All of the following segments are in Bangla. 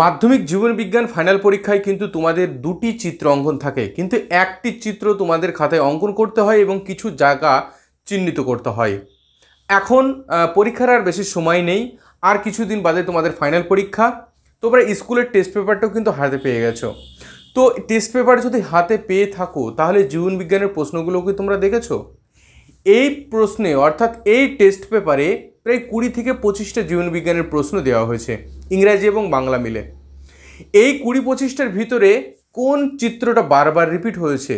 মাধ্যমিক জীবনবিজ্ঞান ফাইনাল পরীক্ষায় কিন্তু তোমাদের দুটি চিত্র অঙ্কন থাকে কিন্তু একটি চিত্র তোমাদের খাতায় অঙ্কন করতে হয় এবং কিছু জায়গা চিহ্নিত করতে হয় এখন পরীক্ষার আর বেশি সময় নেই আর কিছুদিন বাদে তোমাদের ফাইনাল পরীক্ষা তোমরা স্কুলের টেস্ট পেপারটাও কিন্তু হাতে পেয়ে গেছো তো টেস্ট পেপার যদি হাতে পেয়ে থাকো তাহলে জীবনবিজ্ঞানের প্রশ্নগুলোকে তোমরা দেখেছো এই প্রশ্নে অর্থাৎ এই টেস্ট পেপারে প্রায় কুড়ি থেকে পঁচিশটা জীবনবিজ্ঞানের প্রশ্ন দেওয়া হয়েছে ইংরাজি এবং বাংলা মিলে এই কুড়ি পঁচিশটার ভিতরে কোন চিত্রটা বারবার রিপিট হয়েছে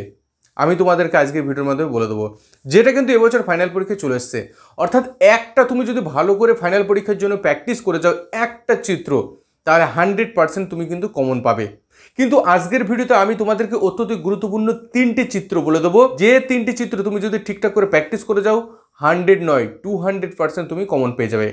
আমি তোমাদেরকে আজকে ভিডিওর মাধ্যমে বলে দেবো যেটা কিন্তু এবছর ফাইনাল পরীক্ষায় চলে এসছে অর্থাৎ একটা তুমি যদি ভালো করে ফাইনাল পরীক্ষার জন্য প্র্যাকটিস করে যাও একটা চিত্র তাহলে হান্ড্রেড পার্সেন্ট তুমি কিন্তু কমন পাবে কিন্তু আজকের ভিডিওতে আমি তোমাদেরকে অত্যন্ত গুরুত্বপূর্ণ তিনটি চিত্র বলে দেবো যে তিনটি চিত্র তুমি যদি ঠিকঠাক করে প্র্যাকটিস করে যাও হান্ড্রেড নয় টু হান্ড্রেড পার্সেন্ট তুমি কমন পেয়ে যাবে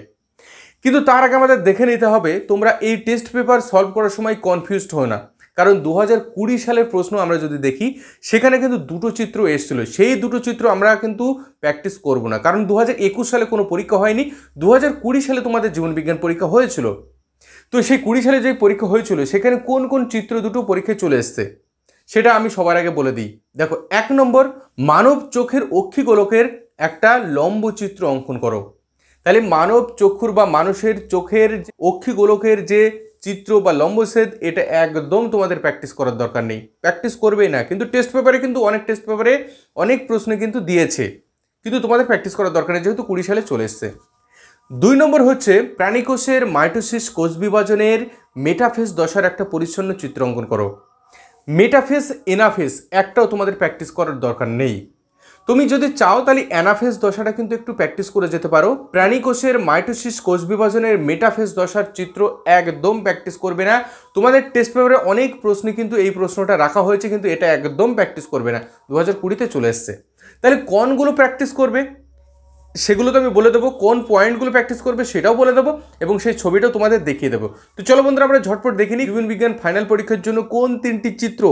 কিন্তু তার আগে আমাদের দেখে নিতে হবে তোমরা এই টেস্ট পেপার সলভ করার সময় কনফিউজড হয় না কারণ দু কুড়ি সালের প্রশ্ন আমরা যদি দেখি সেখানে কিন্তু দুটো চিত্র এসেছিল সেই দুটো চিত্র আমরা কিন্তু প্র্যাকটিস করব না কারণ দু সালে কোনো পরীক্ষা হয়নি দু কুড়ি সালে তোমাদের জীবনবিজ্ঞান পরীক্ষা হয়েছিল তো সেই কুড়ি সালে যে পরীক্ষা হয়েছিল সেখানে কোন কোন চিত্র দুটো পরীক্ষায় চলে এসছে সেটা আমি সবার আগে বলে দিই দেখো এক নম্বর মানব চোখের অক্ষিগোলকের একটা লম্বচিত্র অঙ্কন করো তাহলে মানব চক্ষুর বা মানুষের চোখের অক্ষিগোলকের যে চিত্র বা লম্বচ্ছেদ এটা একদম তোমাদের প্র্যাকটিস করার দরকার নেই প্র্যাকটিস করবেই না কিন্তু টেস্ট পেপারে কিন্তু অনেক টেস্ট পেপারে অনেক প্রশ্ন কিন্তু দিয়েছে কিন্তু তোমাদের প্র্যাকটিস করার দরকার নেই যেহেতু কুড়ি সালে চলে এসছে দুই নম্বর হচ্ছে প্রাণীকোষের মাইটোসিস কোষ বিভাজনের মেটাফেস দশার একটা পরিচ্ছন্ন চিত্র অঙ্কন করো মেটাফেস এনাফেস একটাও তোমাদের প্র্যাকটিস করার দরকার নেই তুমি যদি চাও তাহলে অ্যানাফেস দশাটা কিন্তু একটু প্র্যাকটিস করে যেতে পারো প্রাণী কোষের মাইটোসিস কোষ বিভাজনের মেটাফেস দশার চিত্র একদম প্র্যাকটিস করবে না তোমাদের টেস্ট পেপারে অনেক প্রশ্নে কিন্তু এই প্রশ্নটা রাখা হয়েছে কিন্তু এটা একদম প্র্যাকটিস করবে না দু হাজার কুড়িতে চলে এসছে তাহলে কোনগুলো প্র্যাকটিস করবে সেগুলো তো আমি বলে দেবো কোন পয়েন্টগুলো প্র্যাকটিস করবে সেটাও বলে দেবো এবং সেই ছবিটাও তোমাদের দেখিয়ে দেবো তো চলো বন্ধুরা আমরা ঝটপট দেখিনি জীবন বিজ্ঞান ফাইনাল পরীক্ষার জন্য কোন তিনটি চিত্র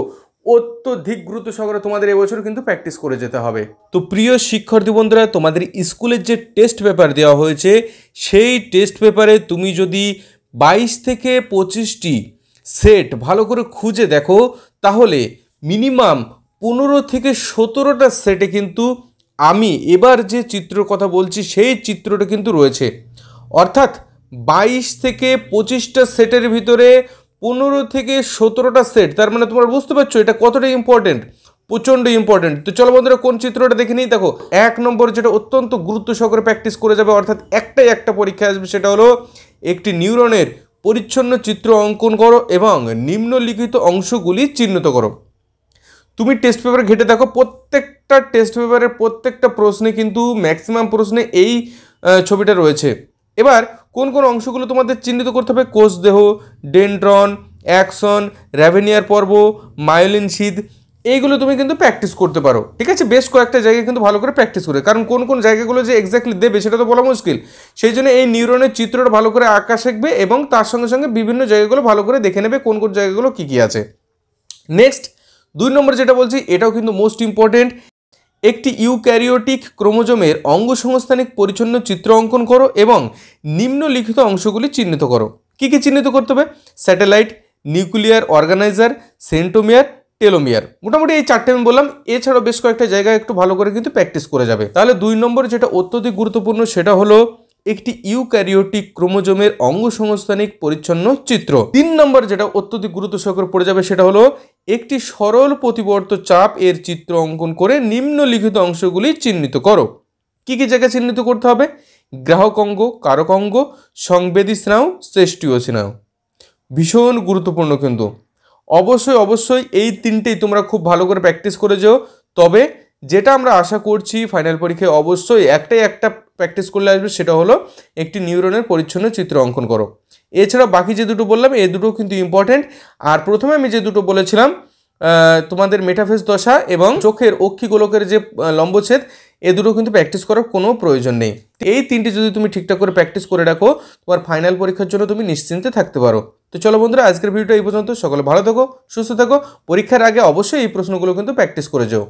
অত্যধিক গুরুত্ব সহকারে তোমাদের এবছর কিন্তু প্র্যাকটিস করে যেতে হবে তো প্রিয় শিক্ষার্থী বন্ধুরা তোমাদের স্কুলের যে টেস্ট পেপার দেওয়া হয়েছে সেই টেস্ট পেপারে তুমি যদি বাইশ থেকে পঁচিশটি সেট ভালো করে খুঁজে দেখো তাহলে মিনিমাম পনেরো থেকে সতেরোটা সেটে কিন্তু আমি এবার যে চিত্রর কথা বলছি সেই চিত্রটা কিন্তু রয়েছে অর্থাৎ বাইশ থেকে পঁচিশটা সেটের ভিতরে পনেরো থেকে সতেরোটা সেট তার মানে তোমরা বুঝতে পারছো এটা কতটা ইম্পর্টেন্ট প্রচণ্ড ইম্পর্টেন্ট তো চলো বন্ধুরা কোন চিত্রটা দেখে নিই দেখো এক নম্বর যেটা অত্যন্ত গুরুত্ব সহকারে প্র্যাকটিস করে যাবে অর্থাৎ একটাই একটা পরীক্ষা আসবে সেটা হলো একটি নিউরনের পরিচ্ছন্ন চিত্র অঙ্কন করো এবং নিম্নলিখিত অংশগুলি চিহ্নিত করো তুমি টেস্ট পেপার ঘেটে দেখো প্রত্যেকটা টেস্ট পেপারের প্রত্যেকটা প্রশ্নে কিন্তু ম্যাক্সিমাম প্রশ্নে এই ছবিটা রয়েছে এবার কোন কোন অংশগুলো তোমাদের চিহ্নিত করতে হবে কোষদেহ ডেন্ট্রন অ্যাকশন র্যাভেনিয়ার পর্ব মায়োলিন শীত এইগুলো তুমি কিন্তু প্র্যাকটিস করতে পারো ঠিক আছে বেশ কয়েকটা জায়গায় কিন্তু ভালো করে প্র্যাকটিস করে কারণ কোন কোন জায়গাগুলো যে এক্স্যাক্টলি দেবে সেটা তো বলা মুশকিল সেই জন্য এই নিউরনের চিত্রটা ভালো করে আঁকা শিখবে এবং তার সঙ্গে সঙ্গে বিভিন্ন জায়গাগুলো ভালো করে দেখে নেবে কোন কোন জায়গাগুলো কী কী আছে নেক্সট দুই নম্বর যেটা বলছি এটাও কিন্তু মোস্ট ইম্পর্টেন্ট একটি ইউক্যারিওটিক ক্রোমোজোমের অঙ্গসংস্থানিক পরিচ্ছন্ন চিত্র অঙ্কন করো এবং নিম্নলিখিত অংশগুলি চিহ্নিত করো কী কী চিহ্নিত করতে হবে satellite nuclear organiser centromere telomere মোটামুটি এই চারটে আমি বললাম এছাড়াও বেশ কয়েকটা জায়গায় একটু ভালো করে কিন্তু প্র্যাকটিস করে যাবে তাহলে দুই নম্বর যেটা অত্যধিক গুরুত্বপূর্ণ সেটা হলো একটি ইউক্যারিওটিক ক্রোমোজোমের অঙ্গসংস্থানিক পরিচ্ছন্ন চিত্র তিন নম্বর যেটা অত্যধিক গুরুত্ব সহকারে পড়ে যাবে সেটা হলো একটি সরল প্রতিবর্ত চাপ এর চিত্র অঙ্কন করে নিম্নলিখিত অংশগুলি চিহ্নিত করো কি কি জায়গা চিহ্নিত করতে হবে গ্রাহক অঙ্গ কারক অঙ্গ সংবেদী স্নায়ু শ্রেষ্ঠীয় স্নায়ু ভীষণ গুরুত্বপূর্ণ কিন্তু অবশ্যই অবশ্যই এই তিনটেই তোমরা খুব ভালো করে প্র্যাকটিস করে যেও তবে যেটা আমরা আশা করছি ফাইনাল পরীক্ষায় অবশ্যই একটাই একটা প্র্যাকটিস করলে আসবে সেটা হলো একটি নিউরনের পরিচ্ছন্ন চিত্র অঙ্কন করো এছাড়া বাকি যে দুটো বললাম এ দুটো কিন্তু ইম্পর্টেন্ট আর প্রথমে আমি যে দুটো বলেছিলাম তোমাদের মেটাফেস দশা এবং চোখের অক্ষিগোলকের যে লম্বচ্ছেদ এ দুটো কিন্তু প্র্যাকটিস করার কোনো প্রয়োজন নেই এই তিনটি যদি তুমি ঠিকঠাক করে প্র্যাকটিস করে রাখো তোমার ফাইনাল পরীক্ষার জন্য তুমি নিশ্চিন্তে থাকতে পারো তো চলো বন্ধুরা আজকের ভিডিওটা এই পর্যন্ত সকলে ভালো থাকো সুস্থ থাকো পরীক্ষার আগে অবশ্যই এই প্রশ্নগুলো কিন্তু প্র্যাকটিস করে যাও